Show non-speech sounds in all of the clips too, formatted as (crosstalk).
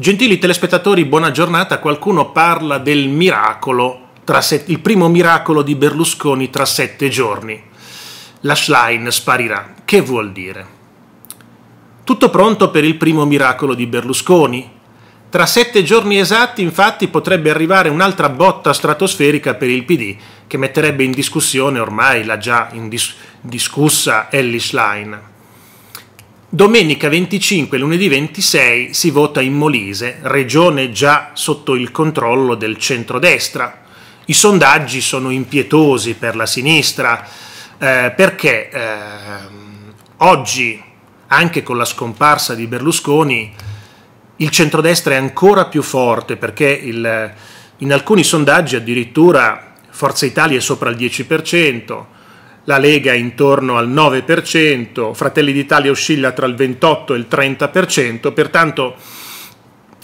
Gentili telespettatori, buona giornata. Qualcuno parla del miracolo, set- il primo miracolo di Berlusconi tra sette giorni. La Schlein sparirà. Che vuol dire? Tutto pronto per il primo miracolo di Berlusconi? Tra sette giorni esatti, infatti, potrebbe arrivare un'altra botta stratosferica per il PD, che metterebbe in discussione ormai la già dis- discussa Ellie Schlein. Domenica 25 e lunedì 26 si vota in Molise, regione già sotto il controllo del centrodestra. I sondaggi sono impietosi per la sinistra eh, perché eh, oggi, anche con la scomparsa di Berlusconi, il centrodestra è ancora più forte perché il, in alcuni sondaggi addirittura Forza Italia è sopra il 10%, la Lega è intorno al 9%, Fratelli d'Italia oscilla tra il 28 e il 30%, pertanto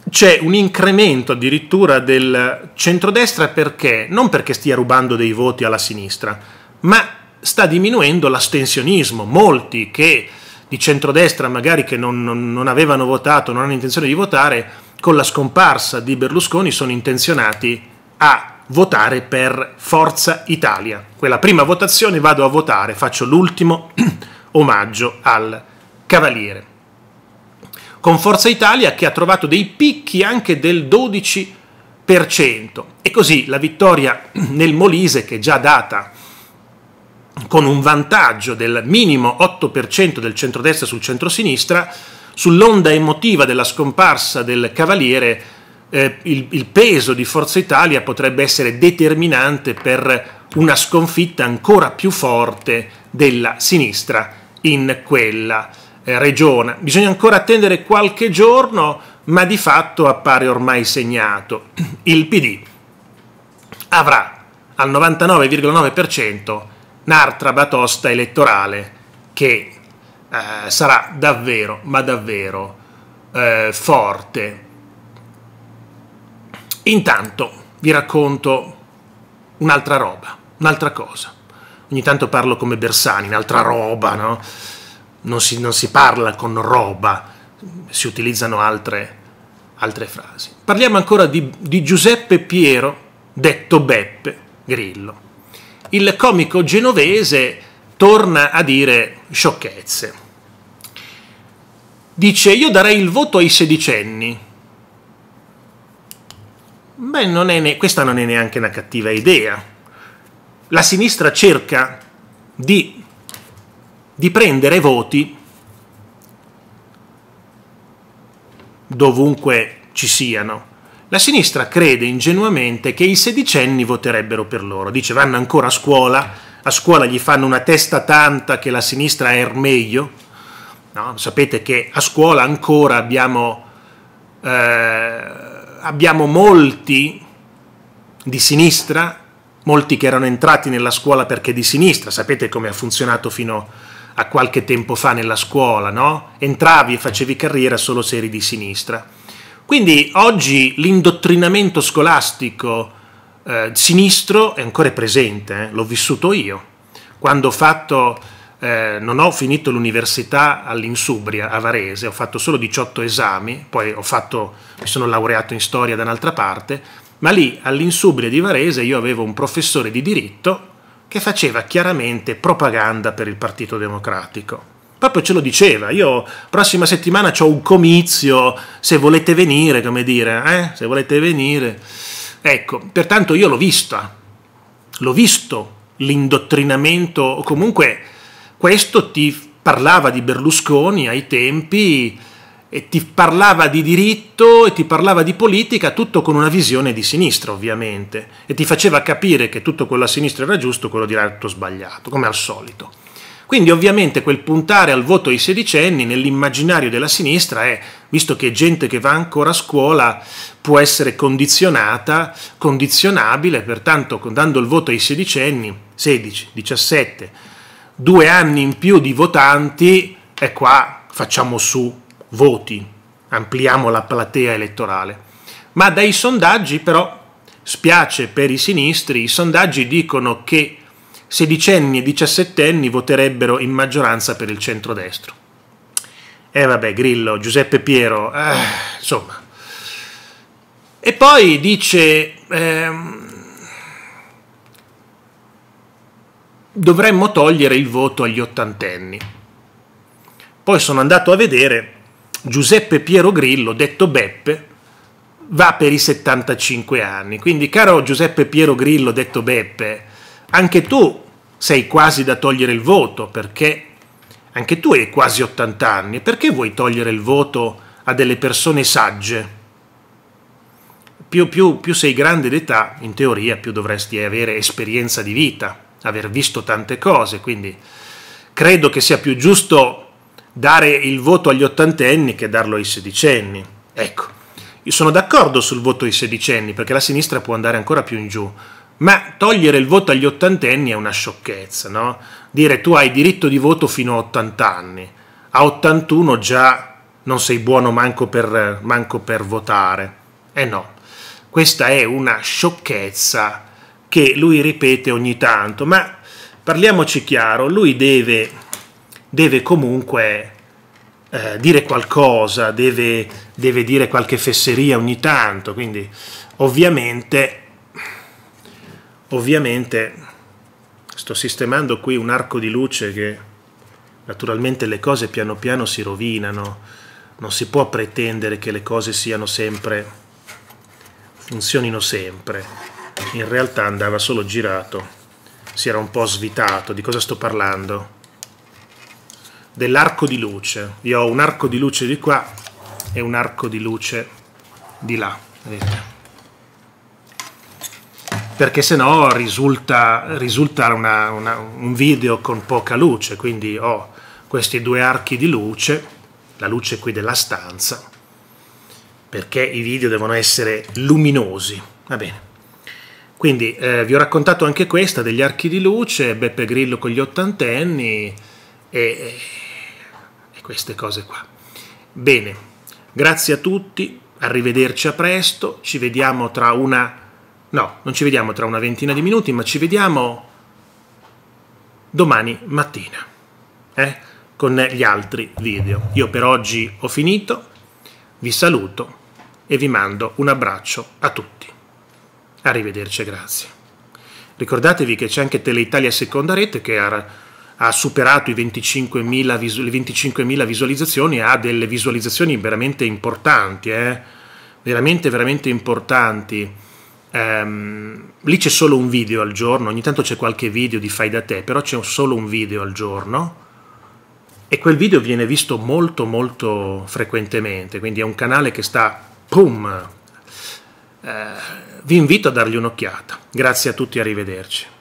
c'è un incremento addirittura del centrodestra perché non perché stia rubando dei voti alla sinistra, ma sta diminuendo l'astensionismo. Molti che di centrodestra magari che non, non, non avevano votato, non hanno intenzione di votare, con la scomparsa di Berlusconi sono intenzionati a votare per Forza Italia. Quella prima votazione vado a votare, faccio l'ultimo (clears throat) omaggio al Cavaliere. Con Forza Italia che ha trovato dei picchi anche del 12%. E così la vittoria (clears throat) nel Molise, che è già data con un vantaggio del minimo 8% del centrodestra sul centrosinistra, sull'onda emotiva della scomparsa del Cavaliere eh, il, il peso di Forza Italia potrebbe essere determinante per una sconfitta ancora più forte della sinistra in quella eh, regione. Bisogna ancora attendere qualche giorno, ma di fatto appare ormai segnato. (clears throat) Il PD avrà al 99,9% un'altra batosta elettorale che eh, sarà davvero, ma davvero eh, forte. Intanto vi racconto un'altra roba, un'altra cosa. Ogni tanto parlo come Bersani, un'altra roba, no? Non si, non si parla con roba, si utilizzano altre, altre frasi. Parliamo ancora di, di Giuseppe Piero, detto Beppe Grillo. Il comico genovese torna a dire sciocchezze. Dice io darei il voto ai sedicenni, Beh, non ne- questa non è neanche una cattiva idea. La sinistra cerca di, di prendere voti dovunque ci siano. La sinistra crede ingenuamente che i sedicenni voterebbero per loro. Dice vanno ancora a scuola, a scuola gli fanno una testa tanta che la sinistra è meglio. No, sapete che a scuola ancora abbiamo eh, abbiamo molti di sinistra, molti che erano entrati nella scuola perché di sinistra, sapete come ha funzionato fino a qualche tempo fa nella scuola, no? Entravi e facevi carriera solo se eri di sinistra. Quindi oggi l'indottrinamento scolastico eh, sinistro è ancora presente, eh? l'ho vissuto io. Quando ho fatto eh, non ho finito l'università all'Insubria, a Varese, ho fatto solo 18 esami, poi ho fatto, mi sono laureato in storia da un'altra parte, ma lì all'Insubria di Varese io avevo un professore di diritto che faceva chiaramente propaganda per il Partito Democratico. Proprio ce lo diceva, io prossima settimana ho un comizio, se volete venire, come dire, eh? se volete venire. Ecco, pertanto io l'ho vista, l'ho visto l'indottrinamento, o comunque questo ti parlava di Berlusconi ai tempi e ti parlava di diritto e ti parlava di politica, tutto con una visione di sinistra ovviamente, e ti faceva capire che tutto quello a sinistra era giusto, quello di là era tutto sbagliato, come al solito. Quindi ovviamente quel puntare al voto ai sedicenni nell'immaginario della sinistra è, visto che gente che va ancora a scuola può essere condizionata, condizionabile, pertanto dando il voto ai sedicenni, 16, 17, due anni in più di votanti e qua facciamo su voti, ampliamo la platea elettorale. Ma dai sondaggi però, spiace per i sinistri, i sondaggi dicono che sedicenni e diciassettenni voterebbero in maggioranza per il centrodestro. E eh vabbè, Grillo, Giuseppe Piero, eh, insomma. E poi dice, ehm, dovremmo togliere il voto agli ottantenni. Poi sono andato a vedere Giuseppe Piero Grillo, detto Beppe, va per i 75 anni. Quindi, caro Giuseppe Piero Grillo, detto Beppe, anche tu sei quasi da togliere il voto perché anche tu hai quasi 80 anni. Perché vuoi togliere il voto a delle persone sagge? Più, più, più sei grande d'età, in teoria, più dovresti avere esperienza di vita aver visto tante cose, quindi credo che sia più giusto dare il voto agli ottantenni che darlo ai sedicenni. Ecco, io sono d'accordo sul voto ai sedicenni perché la sinistra può andare ancora più in giù, ma togliere il voto agli ottantenni è una sciocchezza, no? Dire tu hai diritto di voto fino a 80 anni, a 81 già non sei buono manco per, manco per votare. Eh no, questa è una sciocchezza che lui ripete ogni tanto, ma parliamoci chiaro, lui deve, deve comunque eh, dire qualcosa, deve, deve dire qualche fesseria ogni tanto, quindi ovviamente, ovviamente sto sistemando qui un arco di luce che naturalmente le cose piano piano si rovinano, non si può pretendere che le cose siano sempre funzionino sempre in realtà andava solo girato si era un po' svitato di cosa sto parlando dell'arco di luce io ho un arco di luce di qua e un arco di luce di là vedete perché se no risulta, risulta una, una, un video con poca luce quindi ho questi due archi di luce la luce qui della stanza perché i video devono essere luminosi va bene quindi eh, vi ho raccontato anche questa degli archi di luce, Beppe Grillo con gli ottantenni e, e, e queste cose qua. Bene, grazie a tutti, arrivederci a presto, ci vediamo tra una... no, non ci vediamo tra una ventina di minuti, ma ci vediamo domani mattina eh? con gli altri video. Io per oggi ho finito, vi saluto e vi mando un abbraccio a tutti. Arrivederci, grazie. Ricordatevi che c'è anche Teleitalia Seconda Rete che ha, ha superato 25 visu, 25.000 visualizzazioni, ha delle visualizzazioni veramente importanti, eh? veramente, veramente importanti. Um, lì c'è solo un video al giorno, ogni tanto c'è qualche video di fai da te, però c'è solo un video al giorno e quel video viene visto molto molto frequentemente, quindi è un canale che sta, boom, eh, vi invito a dargli un'occhiata. Grazie a tutti, arrivederci.